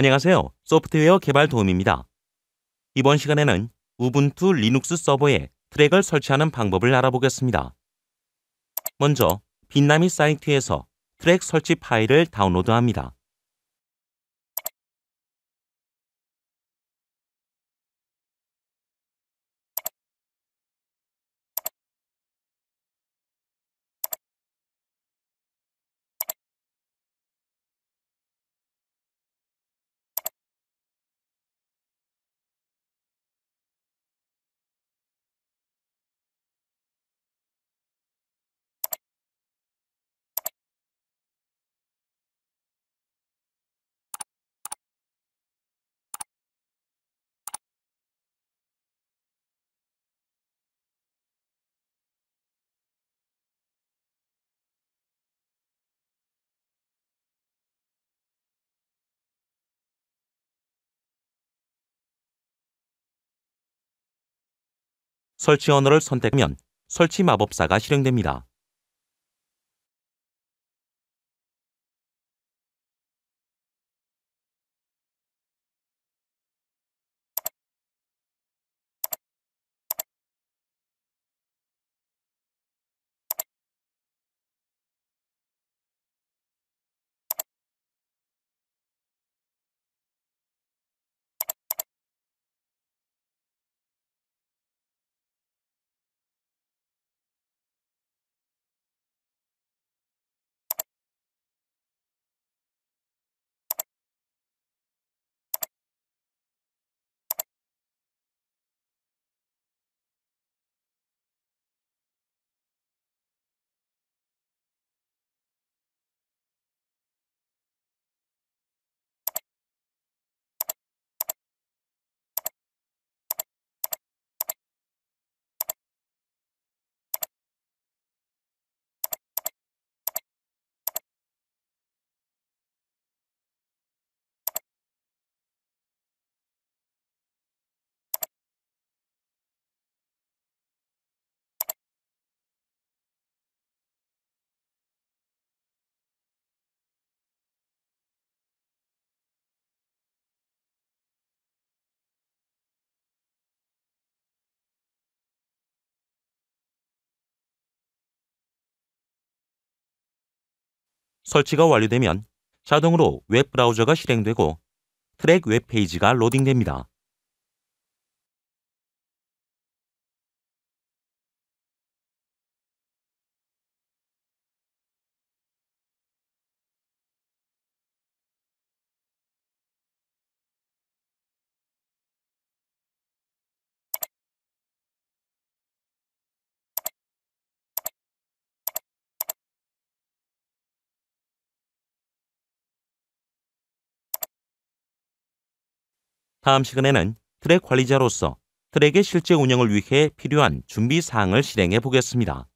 안녕하세요. 소프트웨어 개발 도움입니다. 이번 시간에는 우분투 리눅스 서버에 트랙을 설치하는 방법을 알아보겠습니다. 먼저 빈나미 사이트에서 트랙 설치 파일을 다운로드합니다. 설치 언어를 선택하면 설치 마법사가 실행됩니다. 설치가 완료되면 자동으로 웹 브라우저가 실행되고 트랙 웹페이지가 로딩됩니다. 다음 시간에는 트랙 관리자로서 트랙의 실제 운영을 위해 필요한 준비 사항을 실행해 보겠습니다.